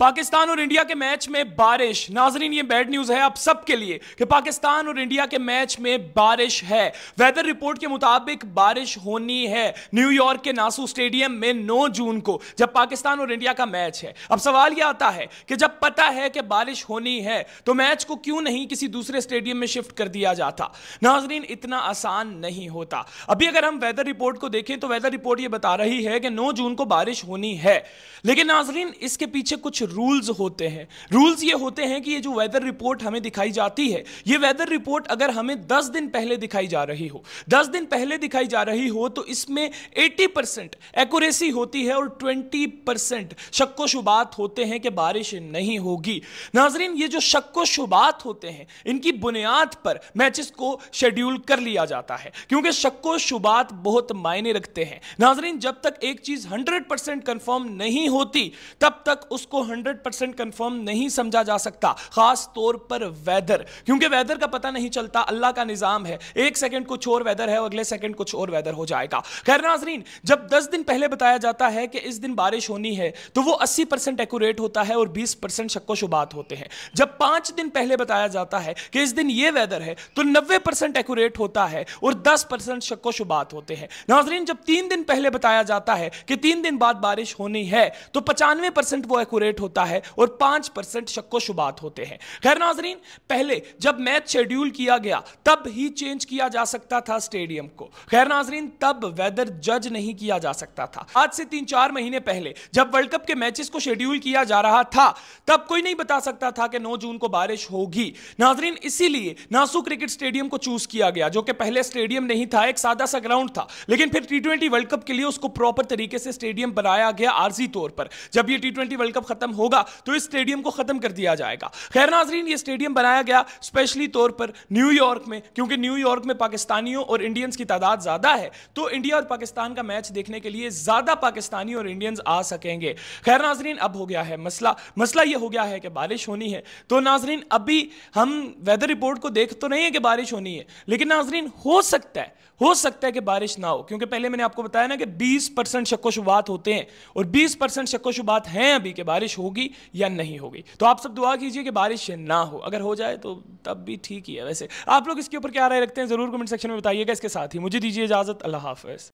पाकिस्तान और इंडिया के मैच में बारिश नाजरीन ये बैड न्यूज है आप सबके लिए कि पाकिस्तान और इंडिया के मैच में बारिश है वेदर रिपोर्ट के मुताबिक बारिश होनी है न्यूयॉर्क के नासू स्टेडियम में 9 जून को जब पाकिस्तान और इंडिया का मैच है अब सवाल यह आता है कि जब पता है कि बारिश होनी है तो मैच को क्यों नहीं किसी दूसरे स्टेडियम में शिफ्ट कर दिया जाता नाजरीन इतना आसान नहीं होता अभी अगर हम वेदर रिपोर्ट को देखें तो वेदर रिपोर्ट यह बता रही है कि नौ जून को बारिश होनी है लेकिन नाजरीन इसके पीछे कुछ कुछ रूल्स होते हैं रूल्स ये होते हैं कि ये जो वेदर रिपोर्ट हमें दिखाई जाती है ये वेदर रिपोर्ट अगर हमें 10 दिन पहले दिखाई जा रही हो 10 दिन पहले दिखाई जा रही हो तो इसमें 80 परसेंट एक्यूरेसी होती है और 20 परसेंट शक्को शुबात होते हैं कि बारिश नहीं होगी नाजरीन ये जो शक्को शुबात होते हैं इनकी बुनियाद पर मैचेस को शेड्यूल कर लिया जाता है क्योंकि शक्को शुबात बहुत मायने रखते हैं नाजरीन जब तक एक चीज हंड्रेड परसेंट कन्फर्म नहीं होती तब तक उसको हंड्रेड परसेंट कंफर्म नहीं समझा जा सकता खास तौर पर वेदर क्योंकि वेदर का पता नहीं चलता अल्लाह का निज़ाम है एक सेकंड कुछ और वेदर है और अगले सेकंड कुछ और वेदर हो जाएगा खैर नाजरीन जब दस दिन पहले बताया जाता है कि इस दिन बारिश होनी है तो वो अस्सी परसेंट एक्यूरेट होता है और बीस परसेंट शक्को शुबात होते हैं जब पांच दिन पहले बताया जाता है कि इस दिन ये वेदर है तो नब्बे परसेंट एक्यूरेट होता है और दस परसेंट शक्को शुबात होते हैं नाजरीन जब तीन दिन पहले बताया जाता है कि तीन दिन बाद बारिश होनी है तो पचानवे परसेंट वो एक्यूरेट कैलकुलेट होता है और पांच परसेंट शक्को शुबात होते हैं खैर नाजरीन पहले जब मैच शेड्यूल किया गया तब ही चेंज किया जा सकता था स्टेडियम को खैर नाजरीन तब वेदर जज नहीं किया जा सकता था आज से तीन चार महीने पहले जब वर्ल्ड कप के मैचेस को शेड्यूल किया जा रहा था तब कोई नहीं बता सकता था कि 9 जून को बारिश होगी नाजरीन इसीलिए नासू क्रिकेट स्टेडियम को चूज किया गया जो कि पहले स्टेडियम नहीं था एक सादा सा ग्राउंड था लेकिन फिर टी वर्ल्ड कप के लिए उसको प्रॉपर तरीके से स्टेडियम बनाया गया आर्जी तौर पर जब यह टी वर्ल्ड कप खत्म होगा तो इस स्टेडियम को खत्म कर दिया जाएगा खैर नाजरीन ये स्टेडियम बनाया गया स्पेशली तौर पर न्यूयॉर्क में क्योंकि न्यूयॉर्क में पाकिस्तानियों और इंडियंस की तादाद ज्यादा है तो इंडिया और पाकिस्तान का मैच देखने के लिए ज्यादा पाकिस्तानी और इंडियंस आ सकेंगे खैर नाजरीन अब हो गया है मसला मसला ये हो गया है कि बारिश होनी है तो नाजरीन अभी हम वेदर रिपोर्ट को देख तो नहीं है कि बारिश होनी है लेकिन नाजरीन हो सकता है हो सकता है कि बारिश ना हो क्योंकि पहले मैंने आपको बताया ना कि 20 परसेंट शक्ोशुबात होते हैं और 20 परसेंट शक्ोशुबात हैं अभी कि बारिश होगी या नहीं होगी तो आप सब दुआ कीजिए कि बारिश ना हो अगर हो जाए तो तब भी ठीक ही है वैसे आप लोग इसके ऊपर क्या राय रखते हैं ज़रूर कमेंट सेक्शन में बताइएगा इसके साथ ही मुझे दीजिए इजाज़त अल्लाह हाफ़